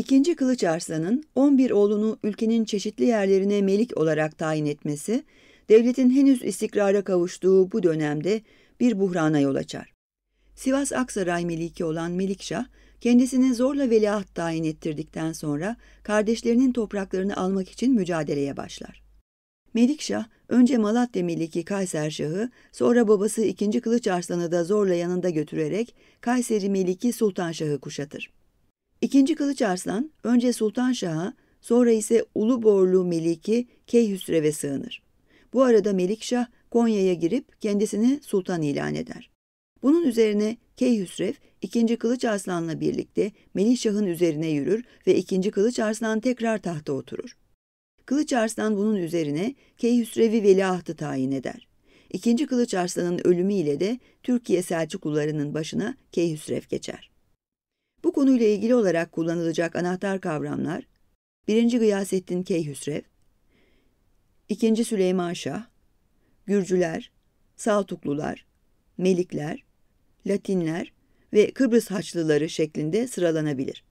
İkinci Kılıç Arslan'ın 11 oğlunu ülkenin çeşitli yerlerine melik olarak tayin etmesi, devletin henüz istikrara kavuştuğu bu dönemde bir buhrana yol açar. Sivas Aksaray Meliki olan Melikşah, kendisini zorla veliaht tayin ettirdikten sonra kardeşlerinin topraklarını almak için mücadeleye başlar. Melikşah, önce Malatya Meliki Kayser Şahı, sonra babası 2. Kılıç Arslan'ı da zorla yanında götürerek Kayseri Meliki Sultan Şahı kuşatır. İkinci Kılıç Arslan önce Sultan Şah'a sonra ise Ulu Borlu Meliki Keyhüsrev'e sığınır. Bu arada Melik Şah Konya'ya girip kendisini sultan ilan eder. Bunun üzerine Keyhüsrev 2. Kılıç Arslan'la birlikte Şah'ın üzerine yürür ve 2. Kılıç Arslan tekrar tahta oturur. Kılıç Arslan bunun üzerine Keyhüsrev'i veliahtı tayin eder. İkinci Kılıç Arslan'ın ölümüyle de Türkiye Selçuklularının başına Keyhüsrev geçer. Bu konuyla ilgili olarak kullanılacak anahtar kavramlar 1. Gıyasettin Keyhüsrev, 2. Süleyman Şah, Gürcüler, Saltuklular, Melikler, Latinler ve Kıbrıs Haçlıları şeklinde sıralanabilir.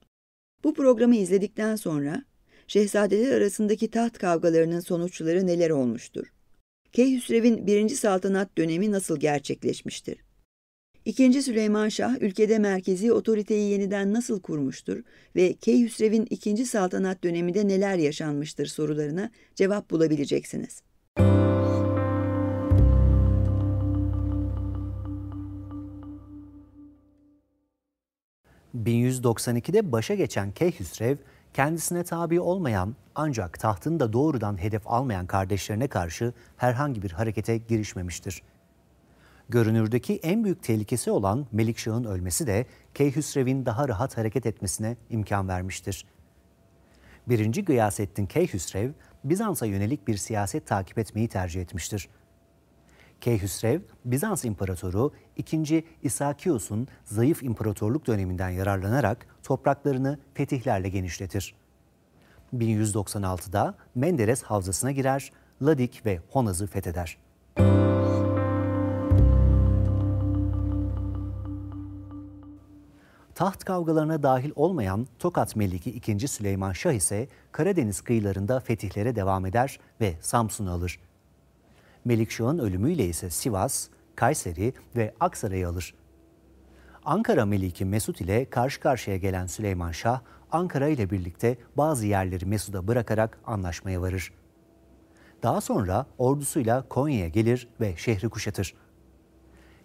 Bu programı izledikten sonra şehzadeler arasındaki taht kavgalarının sonuçları neler olmuştur? Keyhüsrev'in birinci saltanat dönemi nasıl gerçekleşmiştir? İkinci Süleyman Şah ülkede merkezi otoriteyi yeniden nasıl kurmuştur ve Keyhüsrev'in ikinci saltanat döneminde neler yaşanmıştır sorularına cevap bulabileceksiniz. ...1192'de başa geçen Keyhüsrev, kendisine tabi olmayan ancak tahtını da doğrudan hedef almayan kardeşlerine karşı herhangi bir harekete girişmemiştir. Görünürdeki en büyük tehlikesi olan Melikşah'ın ölmesi de Keyhüsrev'in daha rahat hareket etmesine imkan vermiştir. 1. Gıyasettin Keyhüsrev, Bizans'a yönelik bir siyaset takip etmeyi tercih etmiştir. Keyhüsrev, Bizans İmparatoru 2. İsakios'un zayıf imparatorluk döneminden yararlanarak topraklarını fetihlerle genişletir. 1196'da Menderes Havzası'na girer, Ladik ve Honaz'ı fetheder. Müzik Taht kavgalarına dahil olmayan Tokat Meliki 2. Süleyman Şah ise Karadeniz kıyılarında fetihlere devam eder ve Samsun'u alır. Melikşah'ın ölümüyle ise Sivas, Kayseri ve Aksaray'ı alır. Ankara Meliki Mesut ile karşı karşıya gelen Süleyman Şah, Ankara ile birlikte bazı yerleri Mesud'a bırakarak anlaşmaya varır. Daha sonra ordusuyla Konya'ya gelir ve şehri kuşatır.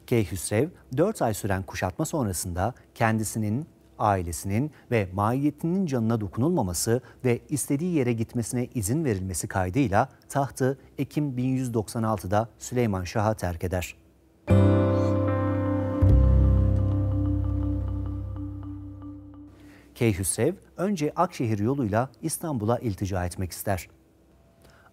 K. Hüsrev 4 ay süren kuşatma sonrasında kendisinin, ailesinin ve mahiyetinin canına dokunulmaması ve istediği yere gitmesine izin verilmesi kaydıyla tahtı Ekim 1196'da Süleyman Şah'a terk eder. Keyhüsrev önce Akşehir yoluyla İstanbul'a iltica etmek ister.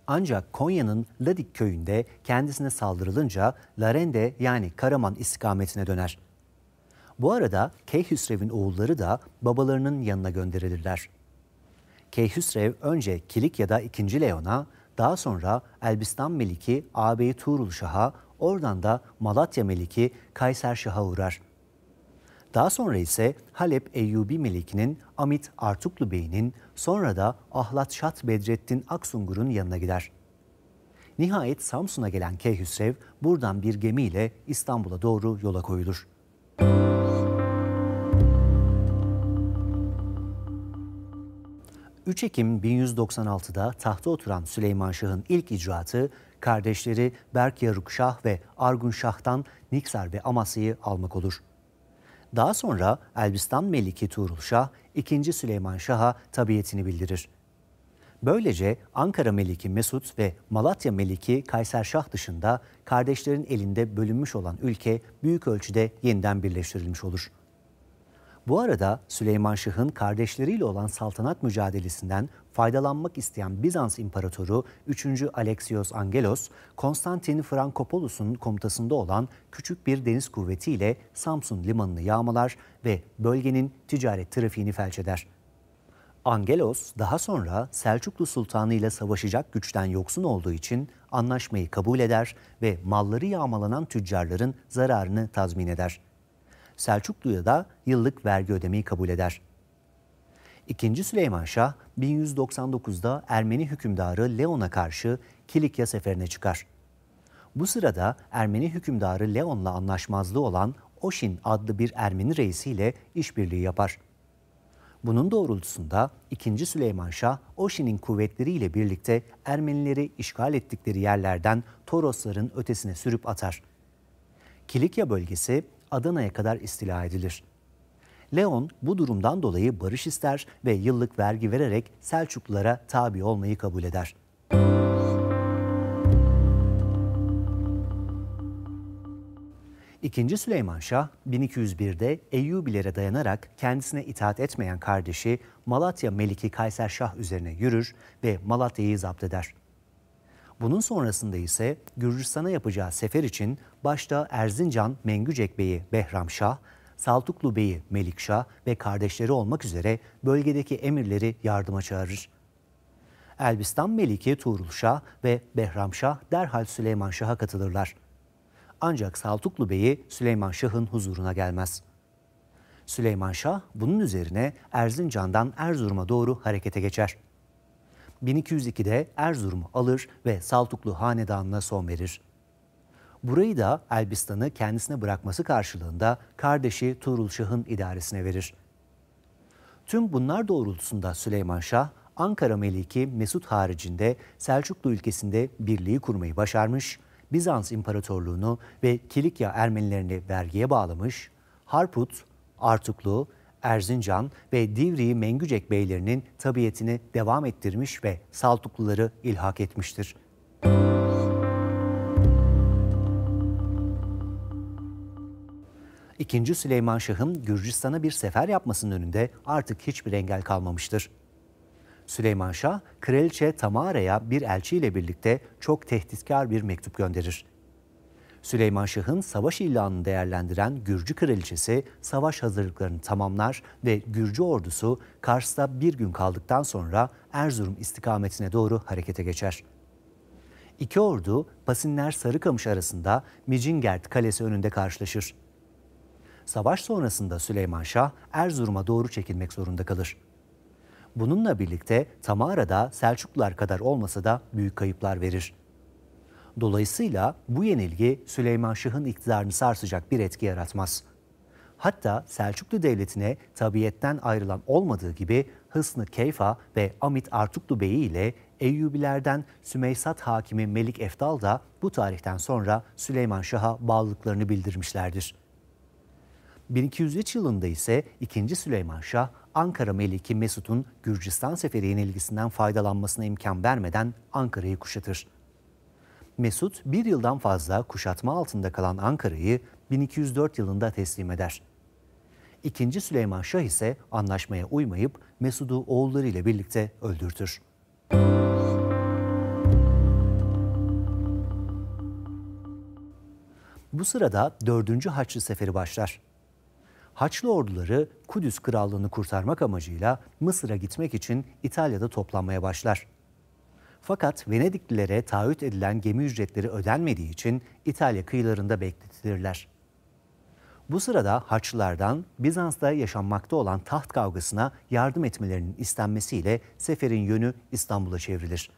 Ancak Konya'nın Ladik köyünde kendisine saldırılınca Larende yani Karaman istikametine döner. Bu arada Keyhüsrev'in oğulları da babalarının yanına gönderilirler. Keyhüsrev önce Kilikya'da 2. Leon'a, daha sonra Elbistan Meliki Ağabey Tuğrul Şah'a, oradan da Malatya Meliki Kayser Şah'a uğrar.'' Daha sonra ise Halep Eyyubi Meliki'nin Amit Artuklu Bey'inin sonra da Ahlat Şat Bedrettin Aksungur'un yanına gider. Nihayet Samsun'a gelen Keyhüsrev buradan bir gemiyle İstanbul'a doğru yola koyulur. Müzik 3 Ekim 1196'da tahta oturan Süleyman Şah'ın ilk icraatı kardeşleri Berk Yaruk Şah ve Argun Şah'tan Niksar ve Amasya'yı almak olur. Daha sonra Elbistan Meliki Tuğrul Şah, 2. Süleyman Şah'a tabiyetini bildirir. Böylece Ankara Meliki Mesut ve Malatya Meliki Kayser Şah dışında kardeşlerin elinde bölünmüş olan ülke büyük ölçüde yeniden birleştirilmiş olur. Bu arada Süleyman Şah'ın kardeşleriyle olan saltanat mücadelesinden faydalanmak isteyen Bizans İmparatoru 3. Alexios Angelos, Konstantin Frankopoulos'un komutasında olan küçük bir deniz kuvvetiyle Samsun limanını yağmalar ve bölgenin ticaret trafiğini felç eder. Angelos daha sonra Selçuklu Sultanı ile savaşacak güçten yoksun olduğu için anlaşmayı kabul eder ve malları yağmalanan tüccarların zararını tazmin eder.'' Selçuklu'ya da yıllık vergi ödemeyi kabul eder. İkinci Süleyman Şah 1199'da Ermeni hükümdarı Leon'a karşı Kilikya seferine çıkar. Bu sırada Ermeni hükümdarı Leon'la anlaşmazlığı olan Oşin adlı bir Ermeni reisiyle işbirliği yapar. Bunun doğrultusunda 2. Süleyman Şah Oşin'in kuvvetleriyle birlikte Ermenileri işgal ettikleri yerlerden Torosların ötesine sürüp atar. Kilikya bölgesi Adana'ya kadar istila edilir. Leon bu durumdan dolayı barış ister ve yıllık vergi vererek Selçuklulara tabi olmayı kabul eder. İkinci Süleyman Şah 1201'de Eyyubilere dayanarak kendisine itaat etmeyen kardeşi Malatya Meliki Kayser Şah üzerine yürür ve Malatya'yı zapt eder. Bunun sonrasında ise Gürcistan'a yapacağı sefer için başta Erzincan Mengücek Bey'i Behram Şah, Saltuklu Bey'i Melikşah ve kardeşleri olmak üzere bölgedeki emirleri yardıma çağırır. Elbistan Meliki Tuğrul Şah ve Behram Şah derhal Süleyman Şah'a katılırlar. Ancak Saltuklu Bey'i Süleyman Şah'ın huzuruna gelmez. Süleyman Şah bunun üzerine Erzincan'dan Erzurum'a doğru harekete geçer. 1202'de Erzurum'u alır ve Saltuklu hanedanına son verir. Burayı da Elbistan'ı kendisine bırakması karşılığında kardeşi Tuğrul Şah'ın idaresine verir. Tüm bunlar doğrultusunda Süleyman Şah, Ankara Meliki Mesut haricinde Selçuklu ülkesinde birliği kurmayı başarmış, Bizans İmparatorluğunu ve Kilikya Ermenilerini vergiye bağlamış, Harput, Artuklu, Erzincan ve Divriği Mengücek beylerinin tabiyetini devam ettirmiş ve Saltukluları ilhak etmiştir. İkinci Süleyman Şah'ın Gürcistan'a bir sefer yapmasının önünde artık hiçbir engel kalmamıştır. Süleyman Şah, Kraliçe Tamara'ya bir elçiyle birlikte çok tehditkar bir mektup gönderir. Süleyman Şah'ın savaş ilanını değerlendiren Gürcü Kraliçesi savaş hazırlıklarını tamamlar ve Gürcü ordusu Kars'ta bir gün kaldıktan sonra Erzurum istikametine doğru harekete geçer. İki ordu Pasinler-Sarıkamış arasında Micingert Kalesi önünde karşılaşır. Savaş sonrasında Süleyman Şah Erzurum'a doğru çekilmek zorunda kalır. Bununla birlikte Tamara'da Selçuklular kadar olmasa da büyük kayıplar verir. Dolayısıyla bu yenilgi Süleyman Şah'ın iktidarını sarsacak bir etki yaratmaz. Hatta Selçuklu Devleti'ne tabiyetten ayrılan olmadığı gibi Hısnı Keyfa ve Amit Artuklu Bey'i ile Eyyubilerden Sümeysat hakimi Melik Eftal da bu tarihten sonra Süleyman Şah'a bağlılıklarını bildirmişlerdir. 1203 yılında ise 2. Süleyman Şah Ankara Meliki Mesut'un Gürcistan seferi yenilgisinden faydalanmasına imkan vermeden Ankara'yı kuşatır. Mesut bir yıldan fazla kuşatma altında kalan Ankara'yı 1204 yılında teslim eder. İkinci Süleyman Şah ise anlaşmaya uymayıp Mesud'u oğulları ile birlikte öldürtür. Bu sırada 4. Haçlı Seferi başlar. Haçlı orduları Kudüs Krallığını kurtarmak amacıyla Mısır'a gitmek için İtalya'da toplanmaya başlar. Fakat Venediklilere taahhüt edilen gemi ücretleri ödenmediği için İtalya kıyılarında bekletilirler. Bu sırada Haçlılardan Bizans'ta yaşanmakta olan taht kavgasına yardım etmelerinin istenmesiyle seferin yönü İstanbul'a çevrilir.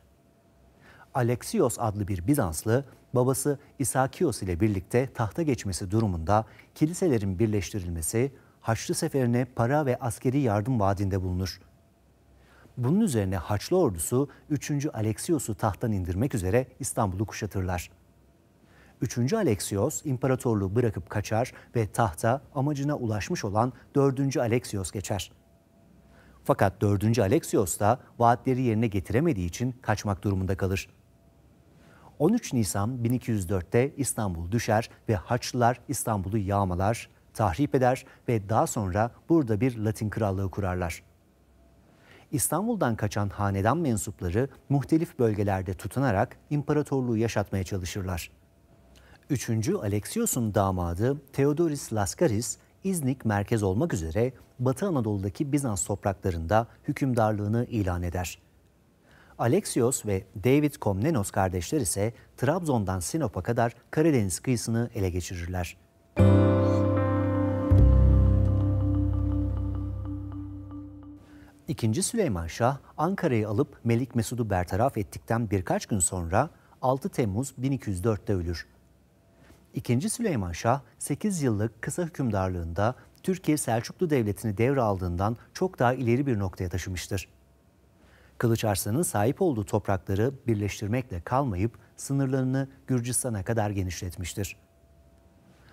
Alexios adlı bir Bizanslı babası İsakios ile birlikte tahta geçmesi durumunda kiliselerin birleştirilmesi Haçlı seferine para ve askeri yardım vaadinde bulunur. Bunun üzerine Haçlı ordusu 3. Alexios'u tahttan indirmek üzere İstanbul'u kuşatırlar. 3. Alexios imparatorluğu bırakıp kaçar ve tahta amacına ulaşmış olan 4. Alexios geçer. Fakat 4. Alexios da vaatleri yerine getiremediği için kaçmak durumunda kalır. 13 Nisan 1204'te İstanbul düşer ve Haçlılar İstanbul'u yağmalar, tahrip eder ve daha sonra burada bir Latin krallığı kurarlar. İstanbul'dan kaçan hanedan mensupları muhtelif bölgelerde tutunarak imparatorluğu yaşatmaya çalışırlar. 3. Alexios'un damadı Theodoris Laskaris, İznik merkez olmak üzere Batı Anadolu'daki Bizans topraklarında hükümdarlığını ilan eder. Alexios ve David Komnenos kardeşler ise Trabzon'dan Sinop'a kadar Karadeniz kıyısını ele geçirirler. Müzik 2. Süleyman Şah Ankara'yı alıp Melik Mesud'u bertaraf ettikten birkaç gün sonra 6 Temmuz 1204'te ölür. 2. Süleyman Şah 8 yıllık kısa hükümdarlığında Türkiye Selçuklu Devleti'ni devraldığından çok daha ileri bir noktaya taşımıştır. Kılıç Arslan'ın sahip olduğu toprakları birleştirmekle kalmayıp sınırlarını Gürcistan'a kadar genişletmiştir.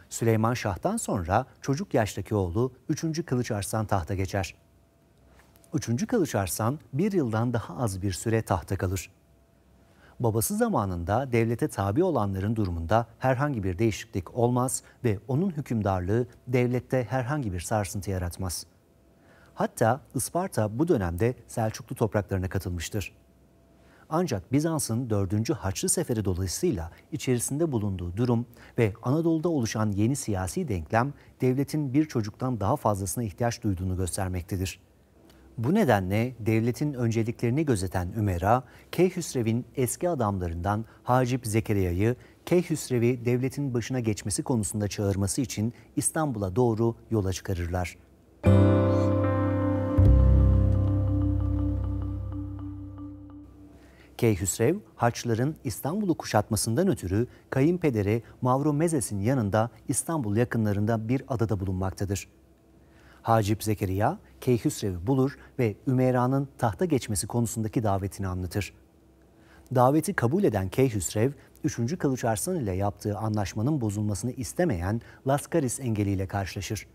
Süleyman Şah'tan sonra çocuk yaştaki oğlu 3. Kılıç Arslan tahta geçer. Üçüncü Kılıçarslan bir yıldan daha az bir süre tahta kalır. Babası zamanında devlete tabi olanların durumunda herhangi bir değişiklik olmaz ve onun hükümdarlığı devlette herhangi bir sarsıntı yaratmaz. Hatta Isparta bu dönemde Selçuklu topraklarına katılmıştır. Ancak Bizans'ın 4. Haçlı Seferi dolayısıyla içerisinde bulunduğu durum ve Anadolu'da oluşan yeni siyasi denklem devletin bir çocuktan daha fazlasına ihtiyaç duyduğunu göstermektedir. Bu nedenle devletin önceliklerini gözeten Ümera, Keyhüsrev'in eski adamlarından Hacip Zekeriya'yı Keyhüsrev'i devletin başına geçmesi konusunda çağırması için İstanbul'a doğru yola çıkarırlar. Keyhüsrev, Haçların İstanbul'u kuşatmasından ötürü kayınpederi Mavro Mezes'in yanında İstanbul yakınlarında bir adada bulunmaktadır. Hacip Zekeriya, Keyhüsrev'i bulur ve Ümeyra'nın tahta geçmesi konusundaki davetini anlatır. Daveti kabul eden Keyhüsrev, 3. Kılıç Arslan ile yaptığı anlaşmanın bozulmasını istemeyen Laskaris engeliyle karşılaşır.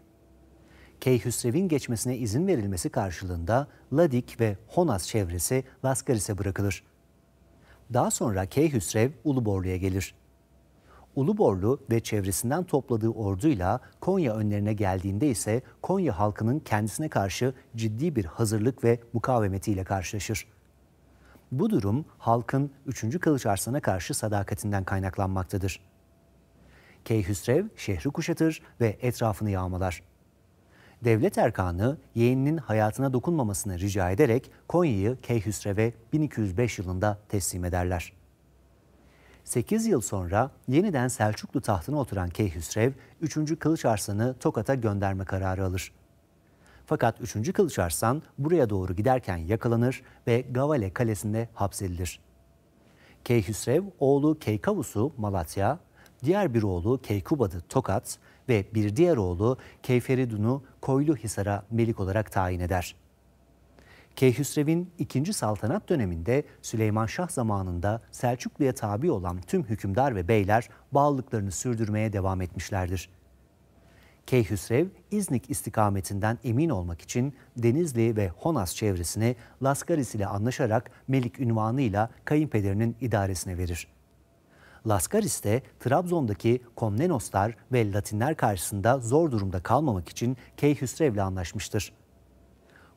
Keyhüsrev'in geçmesine izin verilmesi karşılığında Ladik ve Honas çevresi Laskaris'e bırakılır. Daha sonra Keyhüsrev Uluborlu'ya gelir. Uluborlu ve çevresinden topladığı orduyla Konya önlerine geldiğinde ise Konya halkının kendisine karşı ciddi bir hazırlık ve mukavemetiyle karşılaşır. Bu durum halkın 3. Kılıç Arslan'a karşı sadakatinden kaynaklanmaktadır. Keyhüsrev şehri kuşatır ve etrafını yağmalar. Devlet erkanı yeğeninin hayatına dokunmamasını rica ederek Konya'yı Keyhüsrev'e 1205 yılında teslim ederler. 8 yıl sonra yeniden Selçuklu tahtına oturan Keyhüsrev 3. Kılıçarslan'ı Tokat'a gönderme kararı alır. Fakat 3. Kılıçarslan buraya doğru giderken yakalanır ve Gavale Kalesi'nde hapsedilir. Keyhüsrev oğlu Keykavus'u Malatya, diğer bir oğlu Keykubad'ı Tokat ve bir diğer oğlu Keyferidun'u Koyluhisar'a melik olarak tayin eder.'' Keyhüsrev'in 2. saltanat döneminde Süleyman Şah zamanında Selçuklu'ya tabi olan tüm hükümdar ve beyler bağlılıklarını sürdürmeye devam etmişlerdir. Keyhüsrev, İznik istikametinden emin olmak için Denizli ve Honas çevresini Laskaris ile anlaşarak Melik ünvanıyla kayınpederinin idaresine verir. Laskaris de Trabzon'daki Komnenoslar ve Latinler karşısında zor durumda kalmamak için ile anlaşmıştır.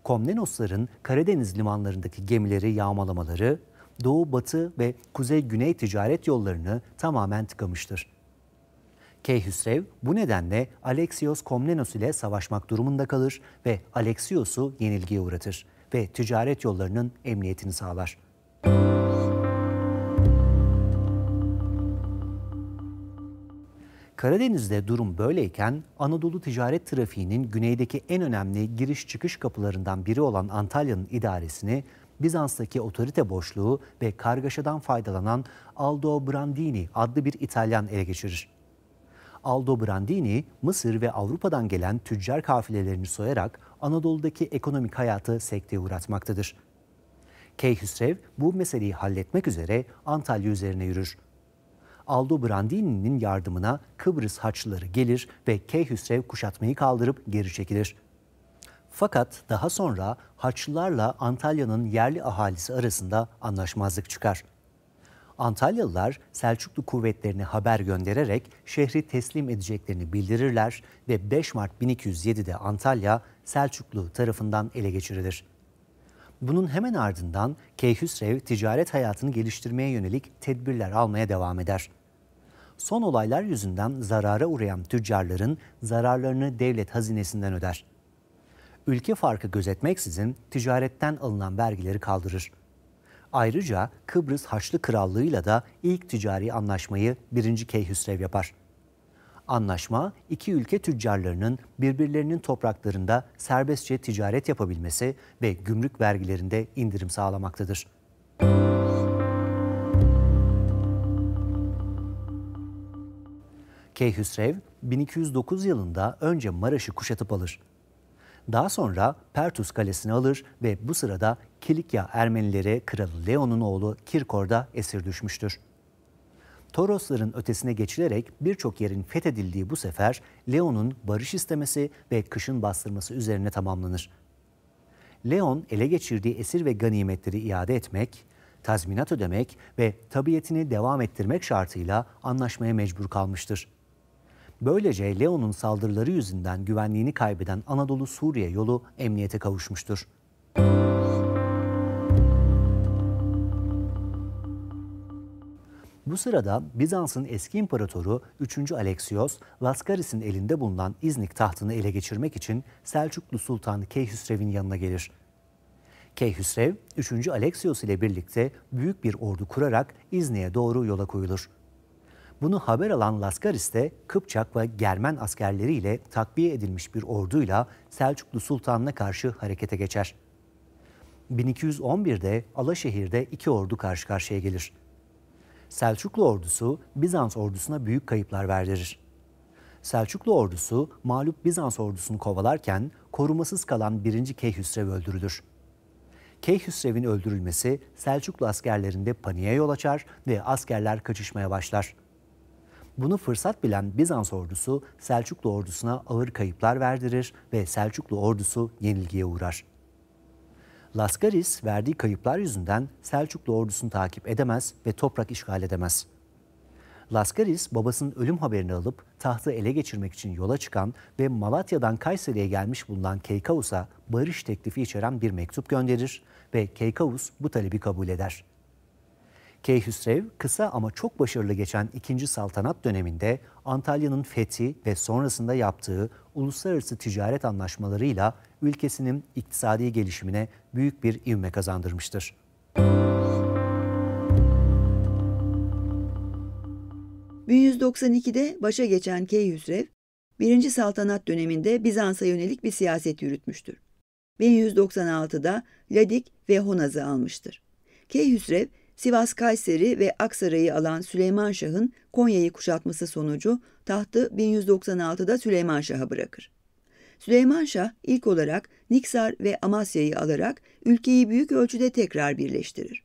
Komnenosların Karadeniz limanlarındaki gemileri yağmalamaları, doğu, batı ve kuzey-güney ticaret yollarını tamamen tıkamıştır. Keyhüsrev bu nedenle Alexios Komnenos ile savaşmak durumunda kalır ve Alexios'u yenilgiye uğratır ve ticaret yollarının emniyetini sağlar. Müzik Karadeniz'de durum böyleyken Anadolu ticaret trafiğinin güneydeki en önemli giriş çıkış kapılarından biri olan Antalya'nın idaresini Bizans'taki otorite boşluğu ve kargaşadan faydalanan Aldo Brandini adlı bir İtalyan ele geçirir. Aldo Brandini, Mısır ve Avrupa'dan gelen tüccar kafilelerini soyarak Anadolu'daki ekonomik hayatı sekteye uğratmaktadır. Keyhüsrev bu meseleyi halletmek üzere Antalya üzerine yürür. Aldo Brandini'nin yardımına Kıbrıs Haçlıları gelir ve Keyhüsrev kuşatmayı kaldırıp geri çekilir. Fakat daha sonra Haçlılarla Antalya'nın yerli ahalisi arasında anlaşmazlık çıkar. Antalyalılar Selçuklu kuvvetlerine haber göndererek şehri teslim edeceklerini bildirirler ve 5 Mart 1207'de Antalya Selçuklu tarafından ele geçirilir. Bunun hemen ardından Keyhüsrev ticaret hayatını geliştirmeye yönelik tedbirler almaya devam eder son olaylar yüzünden zarara uğrayan tüccarların zararlarını devlet hazinesinden öder. Ülke farkı gözetmeksizin ticaretten alınan vergileri kaldırır. Ayrıca Kıbrıs Haçlı Krallığı'yla da ilk ticari anlaşmayı 1. Keyhüsrev yapar. Anlaşma iki ülke tüccarlarının birbirlerinin topraklarında serbestçe ticaret yapabilmesi ve gümrük vergilerinde indirim sağlamaktadır. Müzik Keyhüsrev 1209 yılında önce Maraş'ı kuşatıp alır. Daha sonra Pertus kalesini alır ve bu sırada Kilikya Ermenileri kralı Leon'un oğlu Kirkor'da esir düşmüştür. Torosların ötesine geçilerek birçok yerin fethedildiği bu sefer Leon'un barış istemesi ve kışın bastırması üzerine tamamlanır. Leon ele geçirdiği esir ve ganimetleri iade etmek, tazminat ödemek ve tabiyetini devam ettirmek şartıyla anlaşmaya mecbur kalmıştır. Böylece Leon'un saldırıları yüzünden güvenliğini kaybeden Anadolu-Suriye yolu emniyete kavuşmuştur. Bu sırada Bizans'ın eski imparatoru 3. Alexios, Vaskaris'in elinde bulunan İznik tahtını ele geçirmek için Selçuklu Sultan Keyhüsrev'in yanına gelir. Keyhüsrev, 3. Alexios ile birlikte büyük bir ordu kurarak İznik'e doğru yola koyulur. Bunu haber alan Laskaris de Kıpçak ve Germen askerleriyle takviye edilmiş bir orduyla Selçuklu Sultan'ına karşı harekete geçer. 1211'de Alaşehir'de iki ordu karşı karşıya gelir. Selçuklu ordusu Bizans ordusuna büyük kayıplar verdirir. Selçuklu ordusu mağlup Bizans ordusunu kovalarken korumasız kalan 1. Keyhüsrev öldürülür. Keyhüsrev'in öldürülmesi Selçuklu askerlerinde paniğe yol açar ve askerler kaçışmaya başlar. Bunu fırsat bilen Bizans ordusu Selçuklu ordusuna ağır kayıplar verdirir ve Selçuklu ordusu yenilgiye uğrar. Laskaris verdiği kayıplar yüzünden Selçuklu ordusunu takip edemez ve toprak işgal edemez. Laskaris babasının ölüm haberini alıp tahtı ele geçirmek için yola çıkan ve Malatya'dan Kayseri'ye gelmiş bulunan Keykavus'a barış teklifi içeren bir mektup gönderir ve Keykavus bu talebi kabul eder. Keyhüsrev kısa ama çok başarılı geçen 2. saltanat döneminde Antalya'nın fethi ve sonrasında yaptığı uluslararası ticaret anlaşmalarıyla ülkesinin iktisadi gelişimine büyük bir ivme kazandırmıştır. ...1192'de başa geçen Keyhüsrev, 1. saltanat döneminde Bizans'a yönelik bir siyaset yürütmüştür. 1196'da Ladik ve Honaz'ı almıştır. Keyhüsrev Sivas Kayseri ve Aksaray'ı alan Süleyman Şah'ın Konya'yı kuşatması sonucu tahtı 1196'da Süleyman Şah'a bırakır. Süleyman Şah ilk olarak Niksar ve Amasya'yı alarak ülkeyi büyük ölçüde tekrar birleştirir.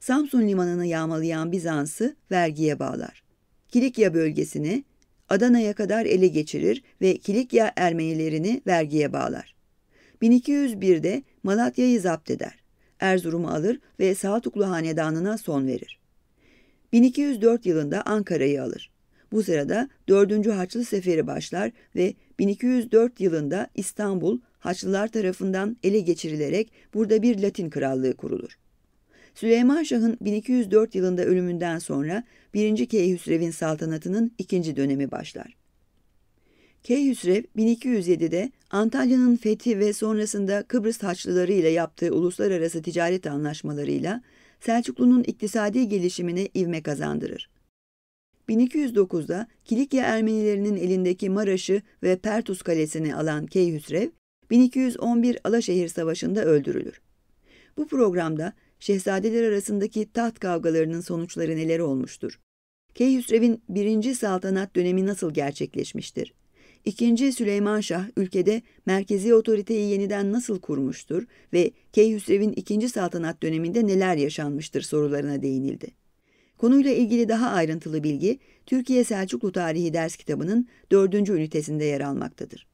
Samsun limanını yağmalayan Bizans'ı vergiye bağlar. Kilikya bölgesini Adana'ya kadar ele geçirir ve Kilikya Ermenilerini vergiye bağlar. 1201'de Malatya'yı zapt eder. Erzurum'u alır ve Selçuklu Hanedanı'na son verir. 1204 yılında Ankara'yı alır. Bu sırada 4. Haçlı Seferi başlar ve 1204 yılında İstanbul Haçlılar tarafından ele geçirilerek burada bir Latin krallığı kurulur. Süleyman Şah'ın 1204 yılında ölümünden sonra 1. Keyhüsrev'in saltanatının ikinci dönemi başlar. K. Hüsrev 1207'de Antalya'nın fethi ve sonrasında Kıbrıs Haçlıları ile yaptığı uluslararası ticaret anlaşmalarıyla Selçuklu'nun iktisadi gelişimine ivme kazandırır. 1209'da Kilikya Ermenilerinin elindeki Maraş'ı ve Pertus Kalesi'ni alan Keyhüsrev, 1211 Alaşehir Savaşı'nda öldürülür. Bu programda şehzadeler arasındaki taht kavgalarının sonuçları neler olmuştur? Keyhüsrev'in birinci saltanat dönemi nasıl gerçekleşmiştir? 2. Süleyman Şah ülkede merkezi otoriteyi yeniden nasıl kurmuştur ve Keyhüsrev'in 2. saltanat döneminde neler yaşanmıştır sorularına değinildi. Konuyla ilgili daha ayrıntılı bilgi Türkiye Selçuklu Tarihi ders kitabının 4. ünitesinde yer almaktadır.